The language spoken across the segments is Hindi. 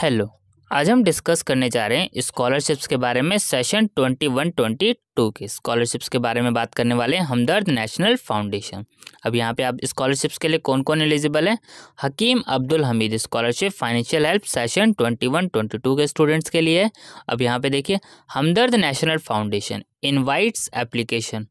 हेलो आज हम डिस्कस करने जा रहे हैं स्कॉलरशिप्स के बारे में session twenty one twenty two के स्कॉलरशिप्स के बारे में बात करने वाले हैं हमदर्द नेशनल फाउंडेशन अब यहाँ पे आप स्कॉलरशिप्स के लिए कौन कौन एलिजिबल हैं Hakim Abdul Hamid scholarship financial help session twenty one twenty two के स्टूडेंट्स के लिए अब यहाँ पे देखिए Hamdard national foundation invites application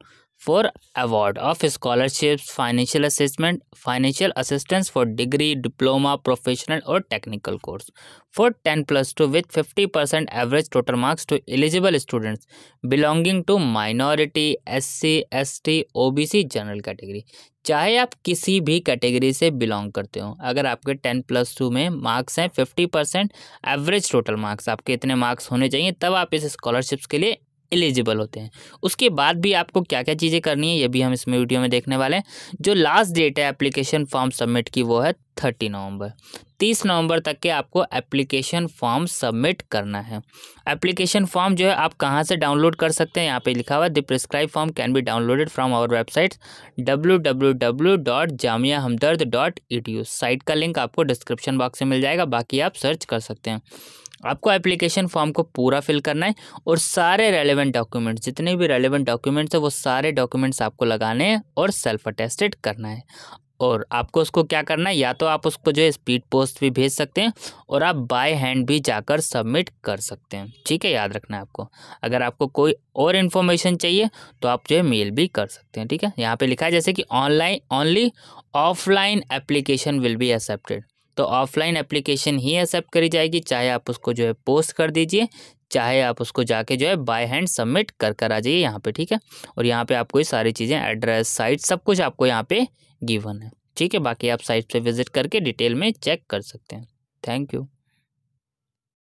for award of scholarship financial assessment financial assistance for degree diploma professional और technical course for ten plus two with fifty percent average total marks to eligible students belonging to minority S C S T O B C general category चाहे आप किसी भी कैटेगरी से बिलोंग करते हो अगर आपके टेन प्लस टू में मार्क्स हैं fifty percent average total marks आपके इतने मार्क्स होने चाहिए तब आप इस स्कॉलरशिप्स के लिए एलिजिबल होते हैं उसके बाद भी आपको क्या क्या चीज़ें करनी है ये भी हम इसमें वीडियो में देखने वाले हैं जो लास्ट डेट है एप्लीकेशन फॉर्म सबमिट की वो है थर्टी नवंबर तीस नवंबर तक के आपको एप्लीकेशन फॉर्म सबमिट करना है एप्लीकेशन फॉर्म जो है आप कहाँ से डाउनलोड कर सकते हैं यहाँ पे लिखा हुआ है the prescribe form can be downloaded from our website W W W dot Jamia Hamdard dot E D U site का लिंक आपको डिस्क्रिप्शन बॉक्स में मिल जाएगा बाकी आप सर्च कर सकते हैं आपको एप्लीकेशन फॉर्म को पूरा फिल करना है और सारे रेलिवेंट डॉक्यूमेंट्स जितने भी रेलिवेंट डॉक्यूमेंट्स हैं वो सारे डॉक्यूमेंट्स आपको लगाने हैं और सेल्फ अटेस्टेड करना है और आपको उसको क्या करना है या तो आप उसको जो है स्पीड पोस्ट भी भेज सकते हैं और आप बाय हैंड भी जाकर सबमिट कर सकते हैं ठीक है याद रखना है आपको अगर आपको कोई और इन्फॉर्मेशन चाहिए तो आप जो है मेल भी कर सकते हैं ठीक है यहाँ पे लिखा है जैसे कि online only offline application will be accepted तो ऑफलाइन एप्लीकेशन ही एक्सेप्ट करी जाएगी चाहे आप उसको जो है पोस्ट कर दीजिए चाहे आप उसको जाके जो है बाय हैंड सबमिट कर कर आ जाइए यहाँ पे ठीक है और यहाँ पे आपको ये सारी चीज़ें एड्रेस साइट सब कुछ आपको यहाँ पे गिवन है ठीक है बाकी आप साइट पे विजिट करके डिटेल में चेक कर सकते हैं थैंक यू